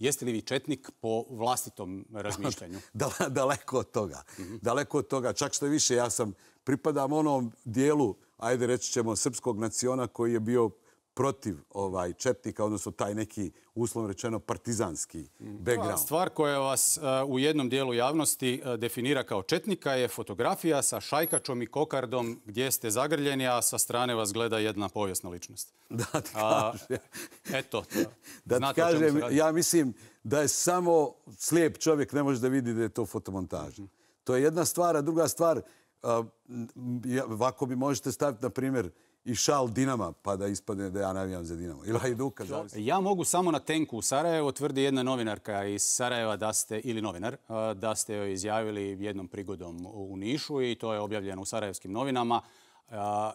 Jeste li vi četnik po vlastitom razmišljanju? Daleko od toga. Daleko od toga. Čak što više, ja sam pripadam onom dijelu, ajde reći ćemo, srpskog naciona koji je bio protiv ovaj četnika, odnosno taj neki uslovno rečeno partizanski background. Stvar koja vas eh, u jednom dijelu javnosti eh, definira kao četnika je fotografija sa šajkačom i kokardom gdje ste zagrljeni, a sa strane vas gleda jedna povijesna ličnost. Da ti kažem. A, eto, da znate kažem, o čemu se radi. Ja mislim da je samo slijep čovjek ne može da vidi da je to fotomontažno. Mhm. To je jedna stvar, a druga stvar, ovako bi možete staviti, na primjer, i šal Dinama, pa da ispadne da ja navijam za Dinamo. Ili Hajduka, zavisno. Ja mogu samo na tenku u Sarajevo, tvrdi jedna novinarka iz Sarajeva, da ste, ili novinar, da ste joj izjavili jednom prigodom u Nišu i to je objavljeno u sarajevskim novinama.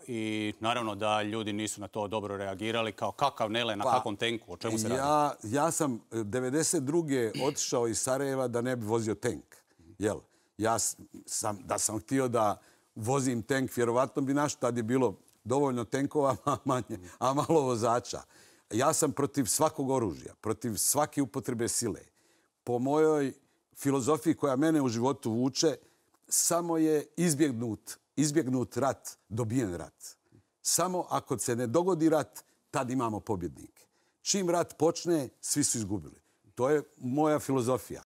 I naravno da ljudi nisu na to dobro reagirali, kao kakav Nele, na pa, kakvom tenku, o čemu se ja, radi? Ja sam 92. E, otišao iz Sarajeva da ne bi vozio tenk. Jel? Ja sam, da sam htio da vozim tenk, vjerovatno bi naš tad je bilo dovoljno tenkova, manje, a malo vozača. Ja sam protiv svakog oružja, protiv svake upotrebe sile. Po mojoj filozofiji koja mene u životu vuče, samo je izbjegnut, izbjegnut rat, dobijen rat. Samo ako se ne dogodi rat, tad imamo pobjednike. Čim rat počne, svi su izgubili. To je moja filozofija.